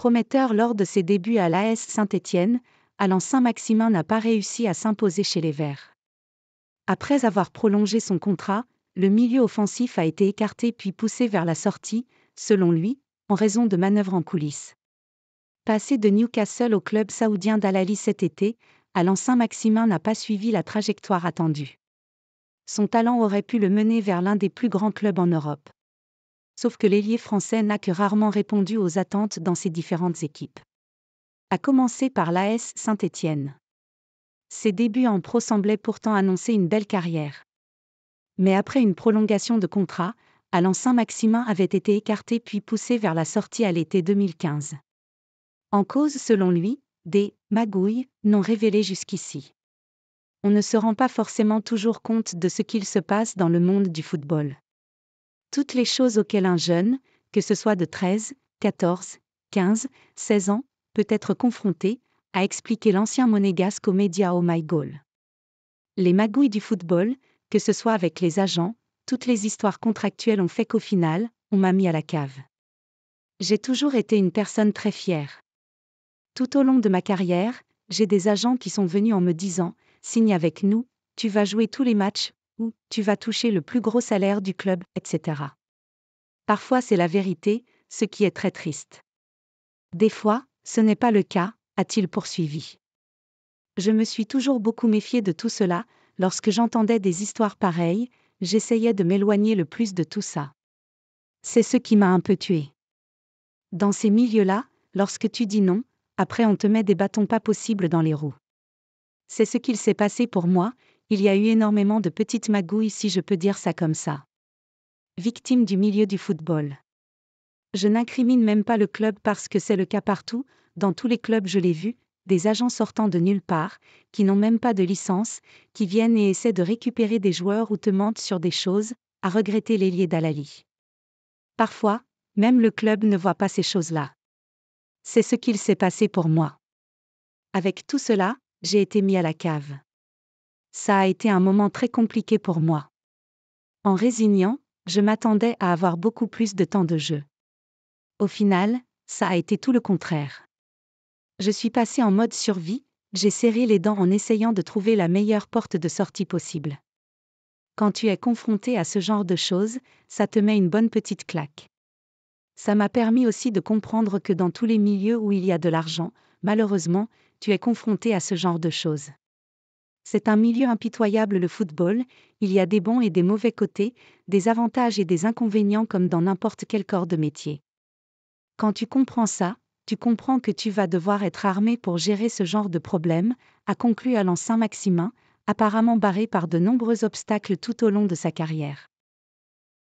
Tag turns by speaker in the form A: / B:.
A: prometteur lors de ses débuts à l'AS Saint-Étienne, Alain Saint-Maximin n'a pas réussi à s'imposer chez les Verts. Après avoir prolongé son contrat, le milieu offensif a été écarté puis poussé vers la sortie, selon lui, en raison de manœuvres en coulisses. Passé de Newcastle au club saoudien d'Alali cet été, Alain Saint-Maximin n'a pas suivi la trajectoire attendue. Son talent aurait pu le mener vers l'un des plus grands clubs en Europe sauf que l'ailier français n'a que rarement répondu aux attentes dans ses différentes équipes. À commencer par l'AS Saint-Étienne. Ses débuts en pro semblaient pourtant annoncer une belle carrière. Mais après une prolongation de contrat, Alain Saint-Maximin avait été écarté puis poussé vers la sortie à l'été 2015. En cause, selon lui, des magouilles non révélées jusqu'ici. On ne se rend pas forcément toujours compte de ce qu'il se passe dans le monde du football toutes les choses auxquelles un jeune, que ce soit de 13, 14, 15, 16 ans, peut être confronté, a expliqué l'ancien monégasque aux médias Oh My Goal. Les magouilles du football, que ce soit avec les agents, toutes les histoires contractuelles ont fait qu'au final, on m'a mis à la cave. J'ai toujours été une personne très fière. Tout au long de ma carrière, j'ai des agents qui sont venus en me disant Signe avec nous, tu vas jouer tous les matchs, ou tu vas toucher le plus gros salaire du club, etc. Parfois c'est la vérité, ce qui est très triste. Des fois, ce n'est pas le cas, a-t-il poursuivi. Je me suis toujours beaucoup méfié de tout cela, lorsque j'entendais des histoires pareilles, j'essayais de m'éloigner le plus de tout ça. C'est ce qui m'a un peu tué. Dans ces milieux-là, lorsque tu dis non, après on te met des bâtons pas possibles dans les roues. C'est ce qu'il s'est passé pour moi, il y a eu énormément de petites magouilles si je peux dire ça comme ça. Victime du milieu du football. Je n'incrimine même pas le club parce que c'est le cas partout, dans tous les clubs je l'ai vu, des agents sortant de nulle part, qui n'ont même pas de licence, qui viennent et essaient de récupérer des joueurs ou te mentent sur des choses, à regretter l'ailier d'Alali. Parfois, même le club ne voit pas ces choses-là. C'est ce qu'il s'est passé pour moi. Avec tout cela, j'ai été mis à la cave ça a été un moment très compliqué pour moi. En résignant, je m'attendais à avoir beaucoup plus de temps de jeu. Au final, ça a été tout le contraire. Je suis passé en mode survie, j'ai serré les dents en essayant de trouver la meilleure porte de sortie possible. Quand tu es confronté à ce genre de choses, ça te met une bonne petite claque. Ça m'a permis aussi de comprendre que dans tous les milieux où il y a de l'argent, malheureusement, tu es confronté à ce genre de choses. C'est un milieu impitoyable le football, il y a des bons et des mauvais côtés, des avantages et des inconvénients comme dans n'importe quel corps de métier. Quand tu comprends ça, tu comprends que tu vas devoir être armé pour gérer ce genre de problème, a conclu Alain Saint-Maximin, apparemment barré par de nombreux obstacles tout au long de sa carrière.